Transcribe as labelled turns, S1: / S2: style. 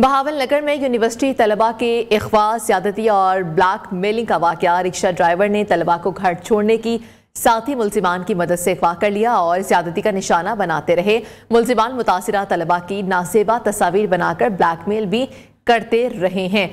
S1: बहावल नगर में यूनिवर्सिटी तलबा के अखवा ज्यादती और ब्लैक मेलिंग का वाक़ रिक्शा ड्राइवर ने तलबा को घर छोड़ने की साथ ही मुलजिमान की मदद से अखवा कर लिया और ज्यादती का निशाना बनाते रहे मुलजिमान मुतासर तलबा की नासेबा तस्वीर बनाकर ब्लैक मेल भी करते रहे हैं